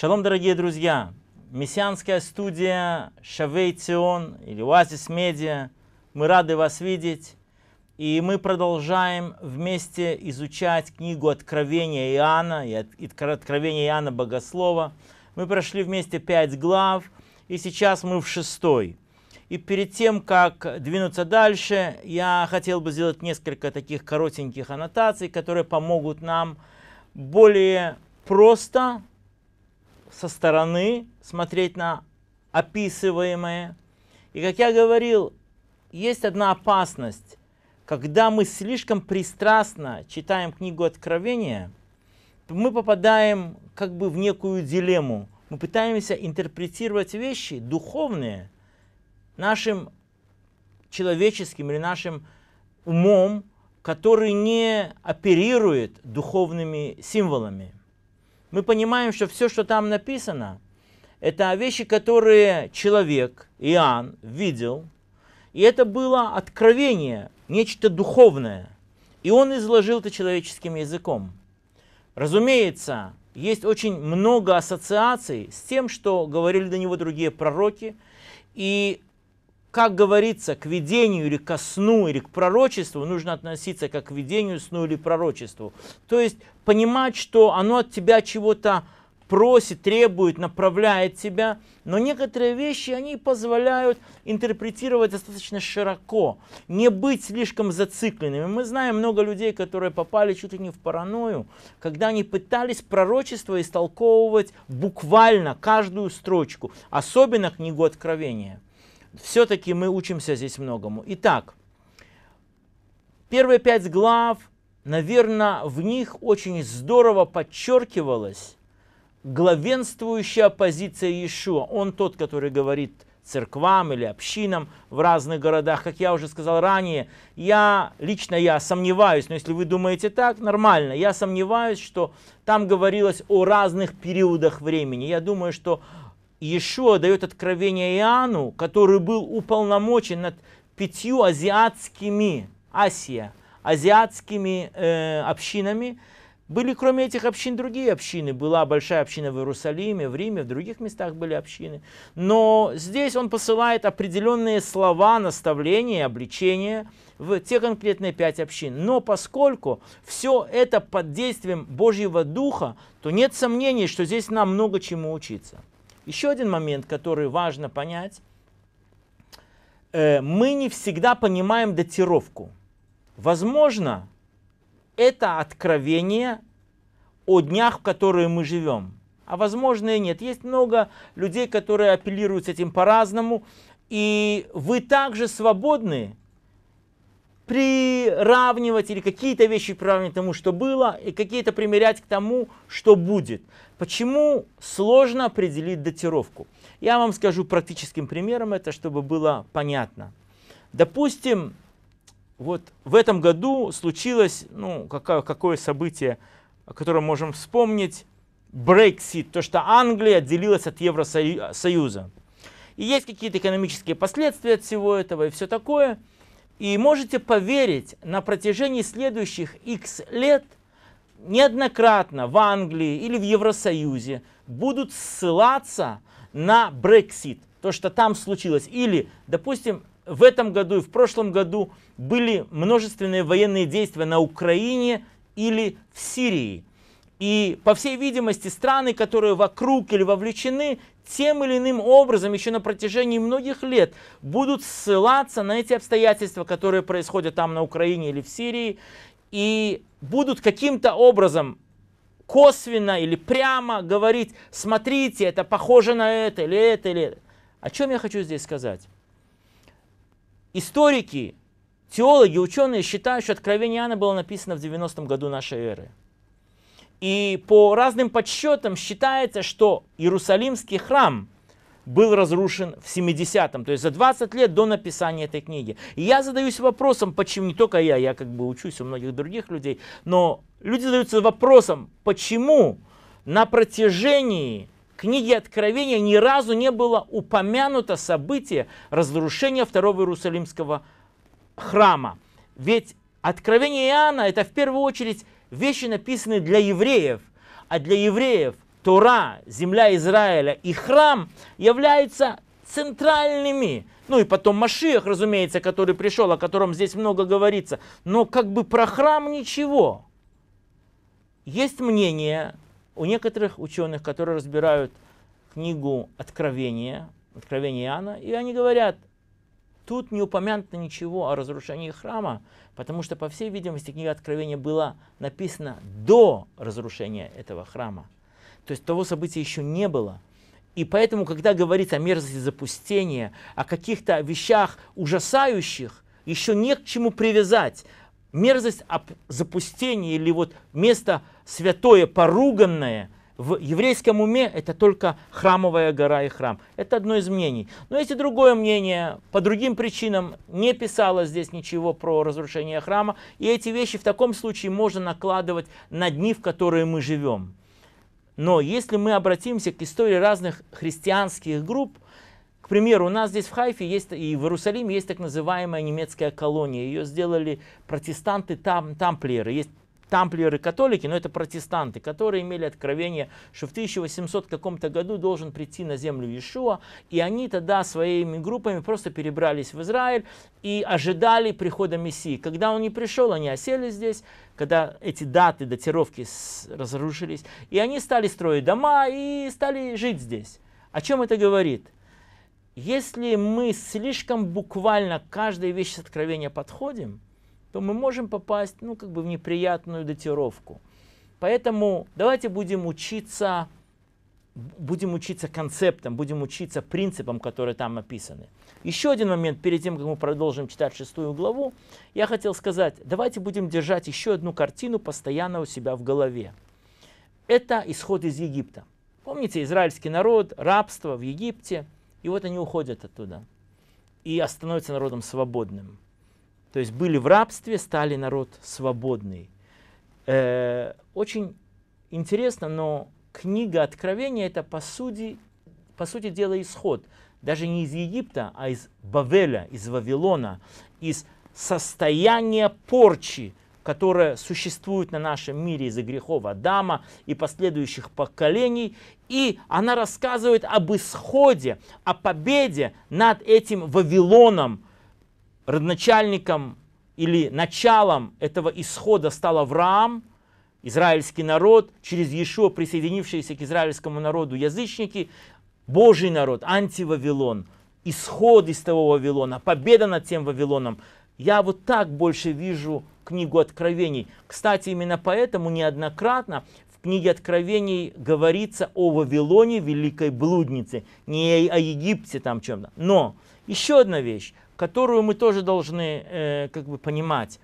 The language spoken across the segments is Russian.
Шалом, дорогие друзья! Мессианская студия Шавей Цион или Оазис Медиа. Мы рады вас видеть. И мы продолжаем вместе изучать книгу Откровения Иоанна и Откровение Иоанна Богослова. Мы прошли вместе пять глав, и сейчас мы в шестой. И перед тем, как двинуться дальше, я хотел бы сделать несколько таких коротеньких аннотаций, которые помогут нам более просто со стороны смотреть на описываемое. И, как я говорил, есть одна опасность. Когда мы слишком пристрастно читаем книгу Откровения, мы попадаем как бы в некую дилемму. Мы пытаемся интерпретировать вещи духовные нашим человеческим или нашим умом, который не оперирует духовными символами мы понимаем, что все, что там написано, это вещи, которые человек, Иоанн, видел. И это было откровение, нечто духовное. И он изложил это человеческим языком. Разумеется, есть очень много ассоциаций с тем, что говорили до него другие пророки. И как говорится, к видению или ко сну или к пророчеству нужно относиться как к видению, сну или пророчеству. То есть понимать, что оно от тебя чего-то просит, требует, направляет тебя, но некоторые вещи, они позволяют интерпретировать достаточно широко, не быть слишком зацикленными. Мы знаем много людей, которые попали чуть ли не в паранойю, когда они пытались пророчество истолковывать буквально каждую строчку, особенно книгу Откровения все-таки мы учимся здесь многому. Итак, первые пять глав, наверное, в них очень здорово подчеркивалась главенствующая позиция Иешуа. Он тот, который говорит церквам или общинам в разных городах. Как я уже сказал ранее, я лично я сомневаюсь, но если вы думаете так, нормально. Я сомневаюсь, что там говорилось о разных периодах времени. Я думаю, что Иешуа дает откровение Иоанну, который был уполномочен над пятью азиатскими, Асия, азиатскими э, общинами. Были кроме этих общин другие общины. Была большая община в Иерусалиме, в Риме, в других местах были общины. Но здесь он посылает определенные слова, наставления, обличения в те конкретные пять общин. Но поскольку все это под действием Божьего Духа, то нет сомнений, что здесь нам много чему учиться. Еще один момент, который важно понять. Э, мы не всегда понимаем датировку. Возможно, это откровение о днях, в которые мы живем. А возможно и нет. Есть много людей, которые апеллируют с этим по-разному. И вы также свободны приравнивать или какие-то вещи приравнивать к тому, что было, и какие-то примерять к тому, что будет. Почему сложно определить датировку? Я вам скажу практическим примером это, чтобы было понятно. Допустим, вот в этом году случилось ну, какое, какое событие, о котором можем вспомнить, Brexit, то, что Англия отделилась от Евросоюза. И есть какие-то экономические последствия от всего этого и все такое – и можете поверить, на протяжении следующих X лет неоднократно в Англии или в Евросоюзе будут ссылаться на Brexit, то, что там случилось. Или, допустим, в этом году и в прошлом году были множественные военные действия на Украине или в Сирии. И, по всей видимости, страны, которые вокруг или вовлечены, тем или иным образом еще на протяжении многих лет будут ссылаться на эти обстоятельства, которые происходят там на Украине или в Сирии, и будут каким-то образом косвенно или прямо говорить, смотрите, это похоже на это или это или это. О чем я хочу здесь сказать? Историки, теологи, ученые считают, что Откровение Иоанна было написано в 90-м году нашей эры. И по разным подсчетам считается, что Иерусалимский храм был разрушен в 70-м, то есть за 20 лет до написания этой книги. И я задаюсь вопросом, почему не только я, я как бы учусь у многих других людей, но люди задаются вопросом, почему на протяжении книги Откровения ни разу не было упомянуто событие разрушения Второго Иерусалимского храма. Ведь Откровение Иоанна это в первую очередь вещи написаны для евреев, а для евреев Тора, земля Израиля и храм являются центральными. Ну и потом Машиах, разумеется, который пришел, о котором здесь много говорится. Но как бы про храм ничего. Есть мнение у некоторых ученых, которые разбирают книгу Откровения, Откровение Иоанна, и они говорят, Тут не упомянуто ничего о разрушении храма, потому что, по всей видимости, книга Откровения была написана до разрушения этого храма. То есть того события еще не было. И поэтому, когда говорится о мерзости запустения, о каких-то вещах ужасающих, еще не к чему привязать. Мерзость об запустении или вот место святое, поруганное – в еврейском уме это только храмовая гора и храм. Это одно из мнений. Но есть и другое мнение. По другим причинам не писалось здесь ничего про разрушение храма. И эти вещи в таком случае можно накладывать на дни, в которые мы живем. Но если мы обратимся к истории разных христианских групп, к примеру, у нас здесь в Хайфе есть, и в Иерусалиме есть так называемая немецкая колония. Ее сделали протестанты, там, тамплиеры. Есть тамплиеры-католики, но это протестанты, которые имели откровение, что в 1800 каком-то году должен прийти на землю Иешуа, и они тогда своими группами просто перебрались в Израиль и ожидали прихода Мессии. Когда он не пришел, они осели здесь, когда эти даты датировки разрушились, и они стали строить дома и стали жить здесь. О чем это говорит? Если мы слишком буквально к каждой вещи с откровения подходим, то мы можем попасть ну, как бы в неприятную датировку. Поэтому давайте будем учиться, будем учиться концептам, будем учиться принципам, которые там описаны. Еще один момент, перед тем, как мы продолжим читать шестую главу, я хотел сказать, давайте будем держать еще одну картину постоянно у себя в голове. Это исход из Египта. Помните, израильский народ, рабство в Египте, и вот они уходят оттуда и становятся народом свободным. То есть были в рабстве, стали народ свободный. Э, очень интересно, но книга Откровения это по сути, по сути дела исход. Даже не из Египта, а из Бавеля, из Вавилона, из состояния порчи, которое существует на нашем мире из-за грехов Адама и последующих поколений. И она рассказывает об исходе, о победе над этим Вавилоном, родначальником или началом этого исхода стал Авраам, израильский народ, через Иешуа присоединившиеся к израильскому народу язычники, Божий народ, антивавилон, исход из того Вавилона, победа над тем Вавилоном. Я вот так больше вижу книгу Откровений. Кстати, именно поэтому неоднократно в книге Откровений говорится о Вавилоне, великой блуднице, не о Египте там чем-то. Но еще одна вещь которую мы тоже должны э, как бы понимать.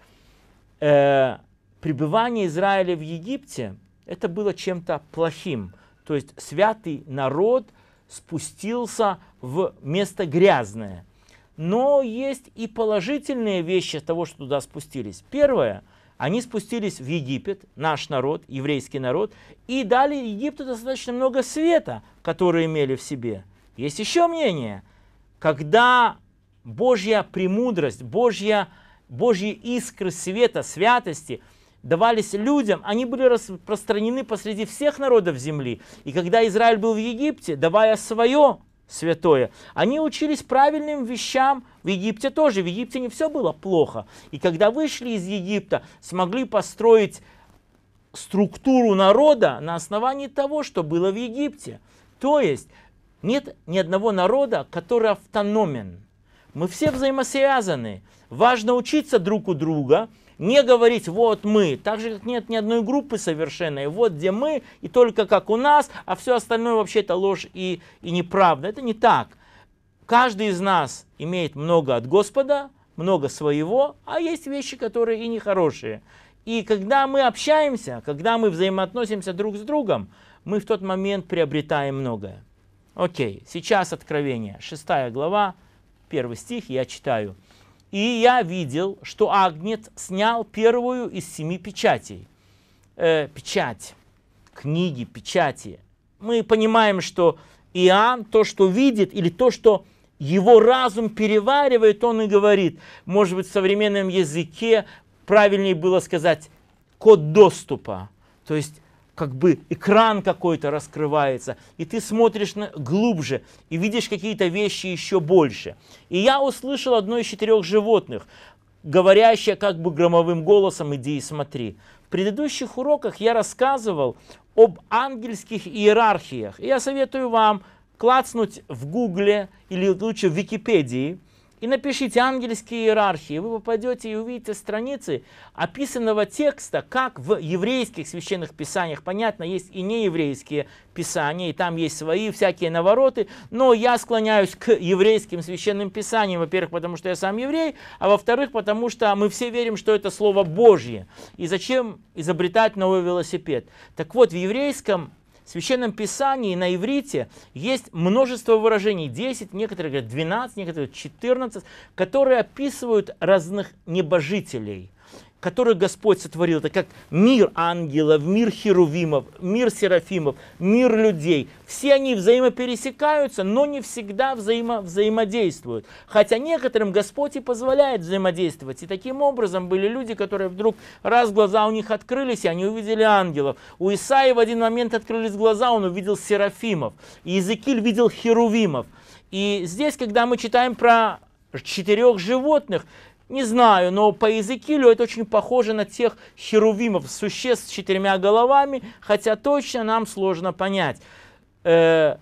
Э, пребывание Израиля в Египте это было чем-то плохим. То есть святый народ спустился в место грязное. Но есть и положительные вещи того, что туда спустились. Первое, они спустились в Египет, наш народ, еврейский народ, и дали Египту достаточно много света, который имели в себе. Есть еще мнение, когда Божья премудрость, Божья, Божьи искры света, святости давались людям, они были распространены посреди всех народов земли. И когда Израиль был в Египте, давая свое святое, они учились правильным вещам в Египте тоже. В Египте не все было плохо. И когда вышли из Египта, смогли построить структуру народа на основании того, что было в Египте. То есть нет ни одного народа, который автономен. Мы все взаимосвязаны. Важно учиться друг у друга, не говорить «вот мы», так же, как нет ни одной группы совершенной, «вот где мы» и только как у нас, а все остальное вообще это ложь и, и неправда. Это не так. Каждый из нас имеет много от Господа, много своего, а есть вещи, которые и нехорошие. И когда мы общаемся, когда мы взаимоотносимся друг с другом, мы в тот момент приобретаем многое. Окей, сейчас откровение, 6 глава, 21 стих, я читаю. «И я видел, что Агнец снял первую из семи печатей». Э, печать, книги, печати. Мы понимаем, что Иоанн то, что видит, или то, что его разум переваривает, он и говорит. Может быть, в современном языке правильнее было сказать код доступа. То есть как бы экран какой-то раскрывается, и ты смотришь на, глубже и видишь какие-то вещи еще больше. И я услышал одно из четырех животных, говорящее как бы громовым голосом «иди и смотри». В предыдущих уроках я рассказывал об ангельских иерархиях. И я советую вам клацнуть в Гугле или лучше в Википедии и напишите «Ангельские иерархии». Вы попадете и увидите страницы описанного текста, как в еврейских священных писаниях. Понятно, есть и нееврейские писания, и там есть свои всякие навороты, но я склоняюсь к еврейским священным писаниям, во-первых, потому что я сам еврей, а во-вторых, потому что мы все верим, что это Слово Божье. И зачем изобретать новый велосипед? Так вот, в еврейском в Священном Писании на иврите есть множество выражений, 10, некоторые говорят 12, некоторые 14, которые описывают разных небожителей которую Господь сотворил, это как мир ангелов, мир херувимов, мир серафимов, мир людей. Все они взаимопересекаются, но не всегда взаимо взаимодействуют. Хотя некоторым Господь и позволяет взаимодействовать. И таким образом были люди, которые вдруг раз глаза у них открылись, и они увидели ангелов. У Исаи в один момент открылись глаза, он увидел серафимов. И Иезекииль видел херувимов. И здесь, когда мы читаем про четырех животных, не знаю, но по Иезекиилю это очень похоже на тех херувимов, существ с четырьмя головами, хотя точно нам сложно понять. Э,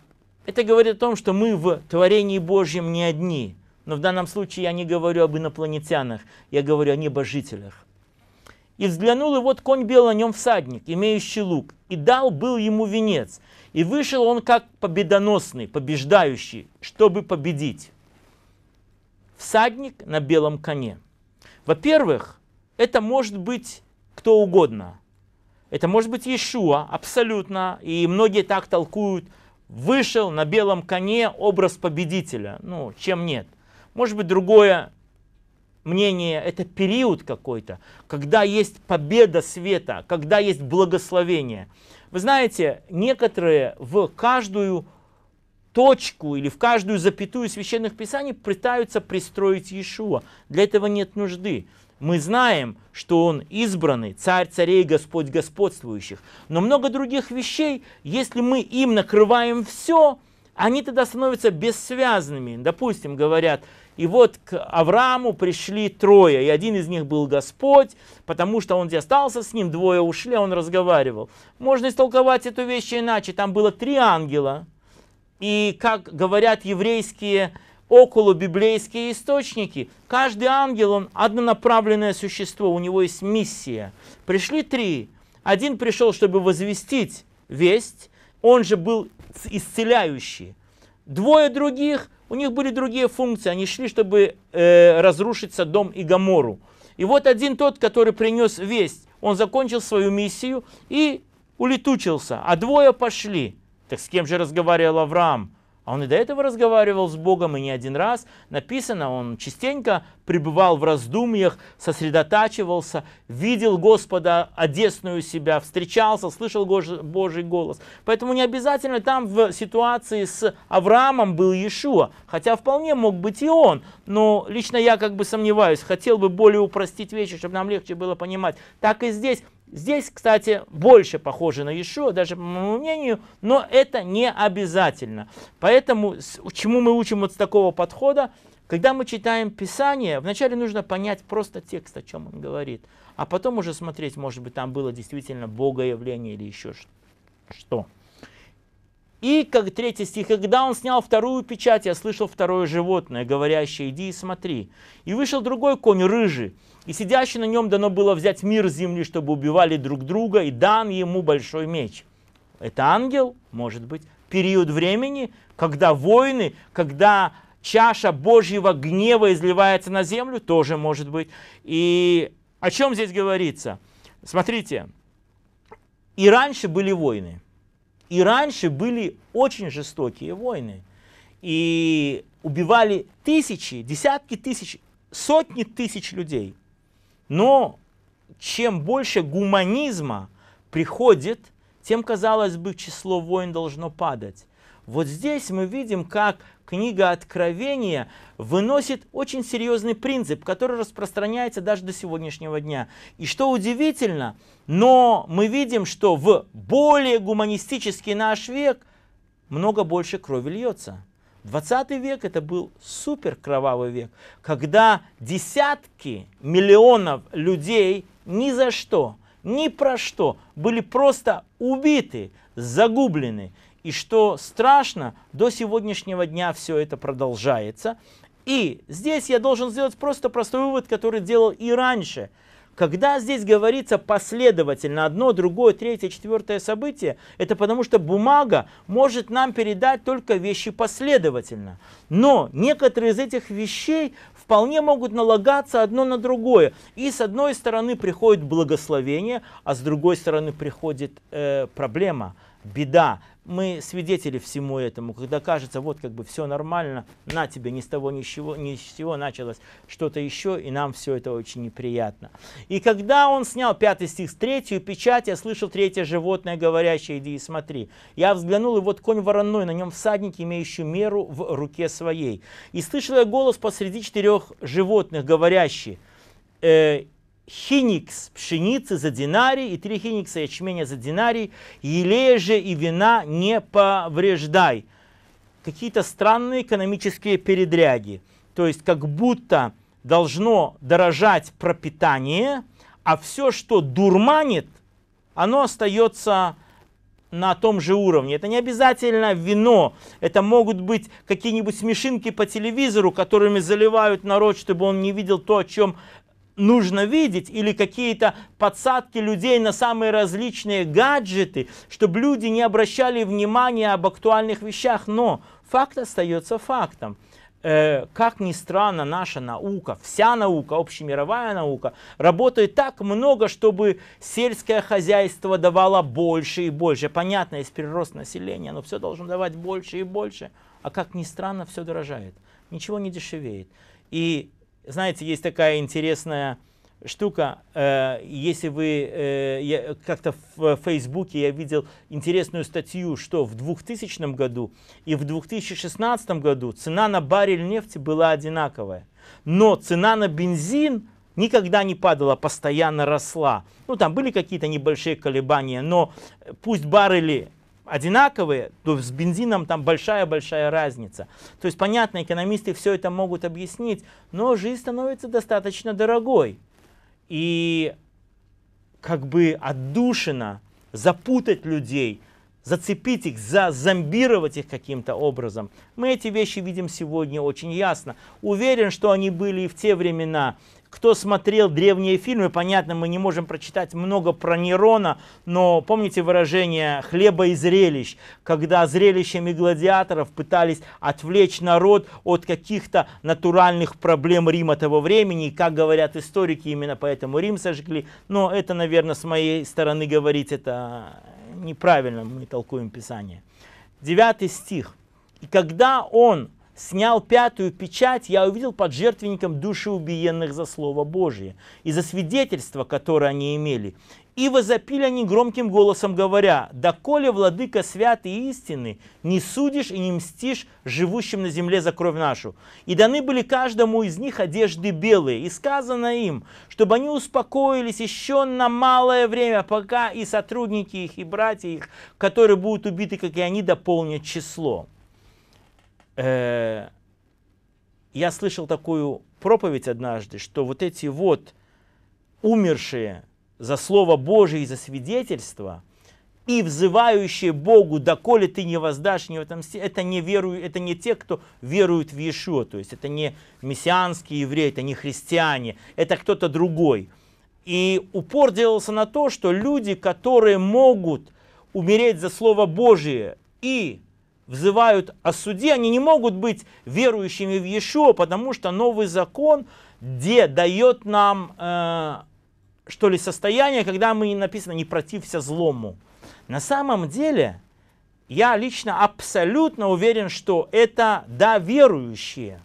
это говорит о том, что мы в творении Божьем не одни. Но в данном случае я не говорю об инопланетянах, я говорю о небожителях. И взглянул, и вот конь бел на нем всадник, имеющий лук, и дал был ему венец. И вышел он как победоносный, побеждающий, чтобы победить всадник на белом коне. Во-первых, это может быть кто угодно. Это может быть Иешуа, абсолютно. И многие так толкуют. Вышел на белом коне образ победителя. Ну, чем нет. Может быть, другое мнение, это период какой-то, когда есть победа света, когда есть благословение. Вы знаете, некоторые в каждую точку или в каждую запятую священных писаний пытаются пристроить Иешуа. Для этого нет нужды. Мы знаем, что он избранный, царь царей, Господь господствующих. Но много других вещей, если мы им накрываем все, они тогда становятся бессвязными. Допустим, говорят, и вот к Аврааму пришли трое, и один из них был Господь, потому что он где остался с ним, двое ушли, а он разговаривал. Можно истолковать эту вещь иначе. Там было три ангела, и, как говорят еврейские около библейские источники, каждый ангел, он однонаправленное существо, у него есть миссия. Пришли три. Один пришел, чтобы возвестить весть, он же был исцеляющий. Двое других, у них были другие функции, они шли, чтобы э, разрушить Содом и Гамору. И вот один тот, который принес весть, он закончил свою миссию и улетучился, а двое пошли. Так с кем же разговаривал Авраам? А он и до этого разговаривал с Богом, и не один раз. Написано, он частенько пребывал в раздумьях, сосредотачивался, видел Господа одесную себя, встречался, слышал Божий голос. Поэтому не обязательно там в ситуации с Авраамом был Иешуа, хотя вполне мог быть и он. Но лично я как бы сомневаюсь, хотел бы более упростить вещи, чтобы нам легче было понимать. Так и здесь Здесь, кстати, больше похоже на Иешуа, даже по моему мнению, но это не обязательно. Поэтому, чему мы учим от такого подхода? Когда мы читаем Писание, вначале нужно понять просто текст, о чем он говорит, а потом уже смотреть, может быть, там было действительно богоявление или еще что. И, как третий стих, когда он снял вторую печать, я слышал второе животное, говорящее, иди и смотри. И вышел другой конь, рыжий, и сидящий на нем дано было взять мир земли, чтобы убивали друг друга, и дан ему большой меч. Это ангел, может быть, период времени, когда войны, когда чаша Божьего гнева изливается на землю, тоже может быть. И о чем здесь говорится? Смотрите, и раньше были войны. И раньше были очень жестокие войны. И убивали тысячи, десятки тысяч, сотни тысяч людей. Но чем больше гуманизма приходит, тем, казалось бы, число войн должно падать. Вот здесь мы видим, как книга Откровения выносит очень серьезный принцип, который распространяется даже до сегодняшнего дня. И что удивительно, но мы видим, что в более гуманистический наш век много больше крови льется. 20 век это был супер кровавый век, когда десятки миллионов людей ни за что, ни про что были просто убиты, загублены. И что страшно, до сегодняшнего дня все это продолжается. И здесь я должен сделать просто простой вывод, который делал и раньше – когда здесь говорится последовательно одно, другое, третье, четвертое событие, это потому что бумага может нам передать только вещи последовательно. Но некоторые из этих вещей вполне могут налагаться одно на другое. И с одной стороны приходит благословение, а с другой стороны приходит э, проблема, беда мы свидетели всему этому, когда кажется, вот как бы все нормально, на тебе, ни с того, ни с чего, ни с чего началось что-то еще, и нам все это очень неприятно. И когда он снял пятый стих с третью печать, я слышал третье животное, говорящее, иди и смотри. Я взглянул, и вот конь вороной, на нем всадник, имеющий меру в руке своей. И слышал я голос посреди четырех животных, говорящий, э, хиникс пшеницы за динарий и три хиникса ячменя за динарий, же и вина не повреждай. Какие-то странные экономические передряги. То есть как будто должно дорожать пропитание, а все, что дурманит, оно остается на том же уровне. Это не обязательно вино, это могут быть какие-нибудь смешинки по телевизору, которыми заливают народ, чтобы он не видел то, о чем нужно видеть, или какие-то подсадки людей на самые различные гаджеты, чтобы люди не обращали внимания об актуальных вещах. Но факт остается фактом. Э, как ни странно, наша наука, вся наука, общемировая наука, работает так много, чтобы сельское хозяйство давало больше и больше. Понятно, есть прирост населения, но все должно давать больше и больше. А как ни странно, все дорожает. Ничего не дешевеет. И знаете, есть такая интересная штука, э, если вы, э, как-то в Фейсбуке я видел интересную статью, что в 2000 году и в 2016 году цена на баррель нефти была одинаковая, но цена на бензин никогда не падала, постоянно росла. Ну, там были какие-то небольшие колебания, но пусть баррели одинаковые, то с бензином там большая-большая разница. То есть, понятно, экономисты все это могут объяснить, но жизнь становится достаточно дорогой. И как бы отдушина запутать людей, зацепить их, за, зомбировать их каким-то образом. Мы эти вещи видим сегодня очень ясно. Уверен, что они были и в те времена. Кто смотрел древние фильмы, понятно, мы не можем прочитать много про Нерона, но помните выражение «хлеба и зрелищ», когда зрелищами гладиаторов пытались отвлечь народ от каких-то натуральных проблем Рима того времени, и, как говорят историки, именно поэтому Рим сожгли. Но это, наверное, с моей стороны говорить это неправильно, мы толкуем Писание. Девятый стих. И когда он снял пятую печать, я увидел под жертвенником души убиенных за Слово Божие и за свидетельство, которое они имели. И возопили они громким голосом, говоря, «Доколе, владыка святой истины, не судишь и не мстишь живущим на земле за кровь нашу». И даны были каждому из них одежды белые, и сказано им, чтобы они успокоились еще на малое время, пока и сотрудники их, и братья их, которые будут убиты, как и они, дополнят число э, я слышал такую проповедь однажды, что вот эти вот умершие за Слово Божие и за свидетельство, и взывающие Богу, доколе ты не воздашь, не отомсти, это не, веру, это не те, кто верует в Иешуа, то есть это не мессианские евреи, это не христиане, это кто-то другой. И упор делался на то, что люди, которые могут умереть за Слово Божие и взывают о суде, они не могут быть верующими в Иешуа, потому что новый закон, где дает нам, э, что ли, состояние, когда мы написано «не протився злому». На самом деле, я лично абсолютно уверен, что это да, верующие.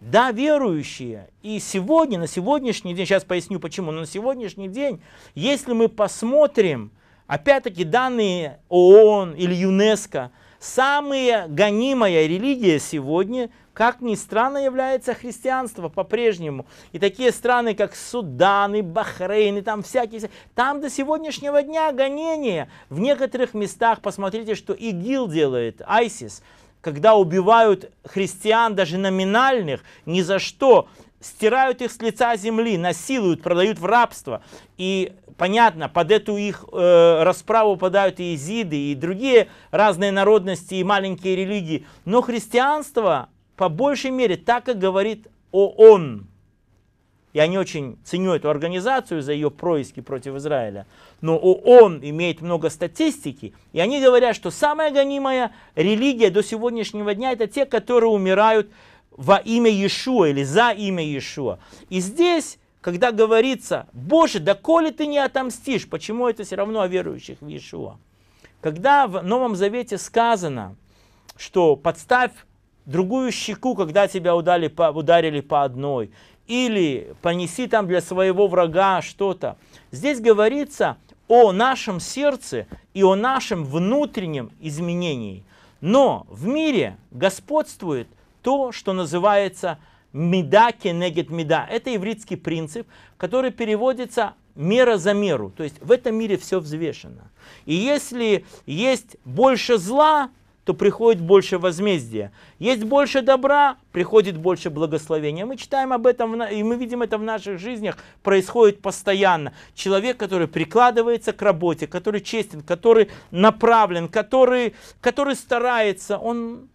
Да, верующие. И сегодня, на сегодняшний день, сейчас поясню почему, но на сегодняшний день, если мы посмотрим, опять-таки, данные ООН или ЮНЕСКО – Самая гонимая религия сегодня, как ни странно, является христианство по-прежнему. И такие страны, как Судан и Бахрейн, и там всякие... Там до сегодняшнего дня гонения. В некоторых местах, посмотрите, что ИГИЛ делает, ISIS, когда убивают христиан, даже номинальных, ни за что, стирают их с лица земли, насилуют, продают в рабство. И понятно, под эту их э, расправу попадают и езиды, и другие разные народности, и маленькие религии. Но христианство, по большей мере, так и говорит ООН. Я не очень ценю эту организацию за ее происки против Израиля. Но ООН имеет много статистики. И они говорят, что самая гонимая религия до сегодняшнего дня это те, которые умирают во имя Иешуа или за имя Иешуа. И здесь когда говорится, Боже, да коли ты не отомстишь, почему это все равно о верующих в Иешуа? Когда в Новом Завете сказано, что подставь другую щеку, когда тебя удали, по, ударили по одной, или понеси там для своего врага что-то. Здесь говорится о нашем сердце и о нашем внутреннем изменении. Но в мире господствует то, что называется меда кенегет меда. Это ивритский принцип, который переводится мера за меру. То есть в этом мире все взвешено. И если есть больше зла, то приходит больше возмездия. Есть больше добра, приходит больше благословения. Мы читаем об этом, и мы видим это в наших жизнях, происходит постоянно. Человек, который прикладывается к работе, который честен, который направлен, который, который старается, он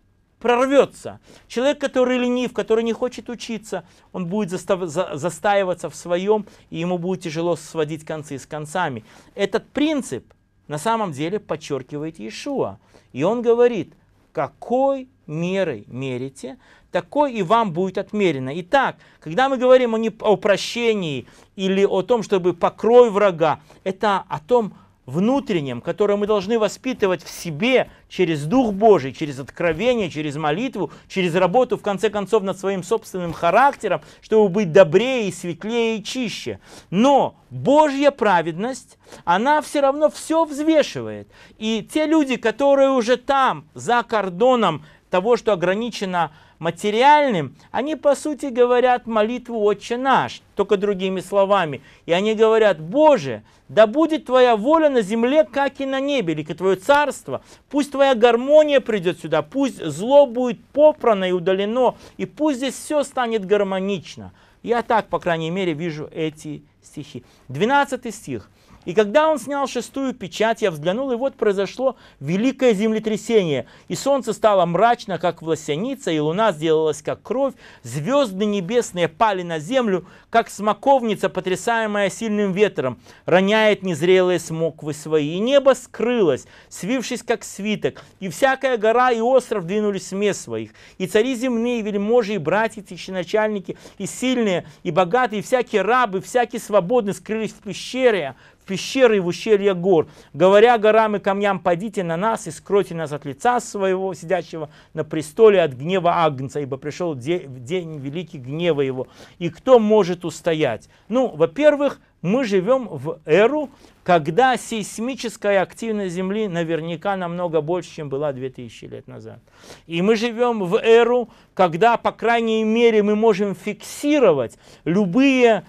прорвется. Человек, который ленив, который не хочет учиться, он будет застав, за, застаиваться в своем, и ему будет тяжело сводить концы с концами. Этот принцип на самом деле подчеркивает Иешуа. И он говорит, какой мерой мерите, такой и вам будет отмерено. Итак, когда мы говорим о, не, о прощении или о том, чтобы покрой врага, это о том, внутреннем, которое мы должны воспитывать в себе через Дух Божий, через откровение, через молитву, через работу, в конце концов, над своим собственным характером, чтобы быть добрее, светлее и чище. Но Божья праведность, она все равно все взвешивает. И те люди, которые уже там, за кордоном того, что ограничено материальным, они по сути говорят молитву «Отче наш», только другими словами. И они говорят «Боже, да будет Твоя воля на земле, как и на небе, или Твое царство, пусть Твоя гармония придет сюда, пусть зло будет попрано и удалено, и пусть здесь все станет гармонично». Я так, по крайней мере, вижу эти стихи. 12 стих. И когда он снял шестую печать, я взглянул, и вот произошло великое землетрясение. И солнце стало мрачно, как власяница, и луна сделалась, как кровь. Звезды небесные пали на землю, как смоковница, потрясаемая сильным ветром, роняет незрелые смоквы свои. И небо скрылось, свившись, как свиток, и всякая гора и остров двинулись с мест своих. И цари земные, и вельможи, и братья, и начальники, и сильные, и богатые, и всякие рабы, и всякие свободные скрылись в пещере, в пещеры и в ущелья гор, говоря горам и камням, падите на нас и скройте нас от лица своего, сидящего на престоле от гнева Агнца, ибо пришел день великий гнева его. И кто может устоять? Ну, во-первых, мы живем в эру, когда сейсмическая активность Земли наверняка намного больше, чем была 2000 лет назад. И мы живем в эру, когда, по крайней мере, мы можем фиксировать любые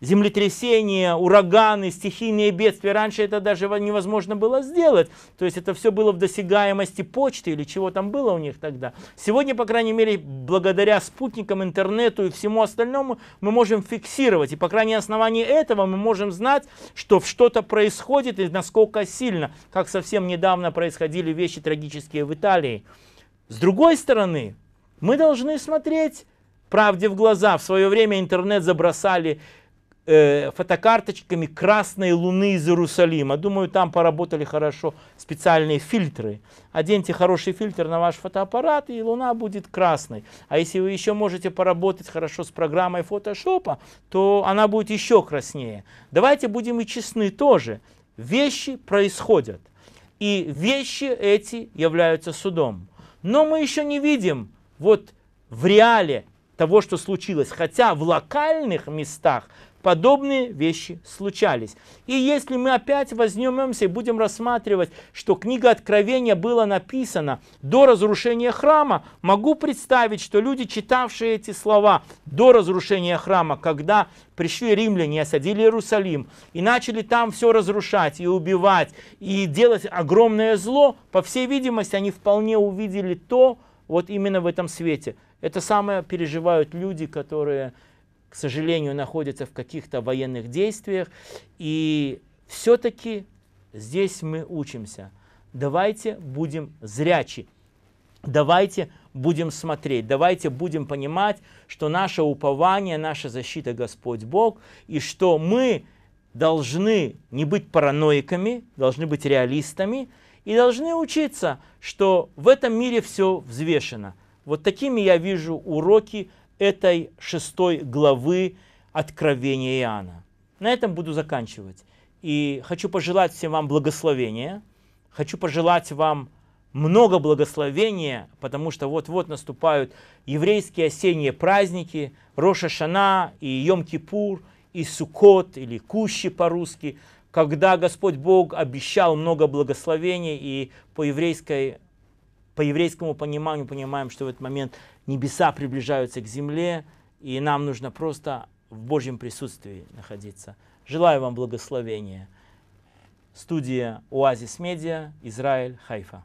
землетрясения, ураганы, стихийные бедствия. Раньше это даже невозможно было сделать. То есть это все было в досягаемости почты или чего там было у них тогда. Сегодня, по крайней мере, благодаря спутникам, интернету и всему остальному мы можем фиксировать. И по крайней основании этого мы можем знать, что что-то происходит и насколько сильно. Как совсем недавно происходили вещи трагические в Италии. С другой стороны, мы должны смотреть правде в глаза. В свое время интернет забросали э, фотокарточками красной луны из Иерусалима. Думаю, там поработали хорошо специальные фильтры. Оденьте хороший фильтр на ваш фотоаппарат, и луна будет красной. А если вы еще можете поработать хорошо с программой фотошопа, то она будет еще краснее. Давайте будем и честны тоже. Вещи происходят. И вещи эти являются судом. Но мы еще не видим вот в реале того, что случилось. Хотя в локальных местах подобные вещи случались. И если мы опять возьмемся и будем рассматривать, что книга Откровения была написана до разрушения храма, могу представить, что люди, читавшие эти слова до разрушения храма, когда пришли римляне осадили Иерусалим, и начали там все разрушать и убивать, и делать огромное зло, по всей видимости, они вполне увидели то, вот именно в этом свете. Это самое переживают люди, которые к сожалению, находится в каких-то военных действиях. И все-таки здесь мы учимся. Давайте будем зрячи. Давайте будем смотреть, давайте будем понимать, что наше упование, наша защита Господь Бог, и что мы должны не быть параноиками, должны быть реалистами, и должны учиться, что в этом мире все взвешено. Вот такими я вижу уроки этой шестой главы Откровения Иоанна. На этом буду заканчивать. И хочу пожелать всем вам благословения. Хочу пожелать вам много благословения, потому что вот-вот наступают еврейские осенние праздники, Роша Шана и Йом-Кипур, и Сукот, или Кущи по-русски, когда Господь Бог обещал много благословений, и по еврейской по еврейскому пониманию понимаем, что в этот момент небеса приближаются к земле, и нам нужно просто в Божьем присутствии находиться. Желаю вам благословения. Студия Оазис Медиа, Израиль, Хайфа.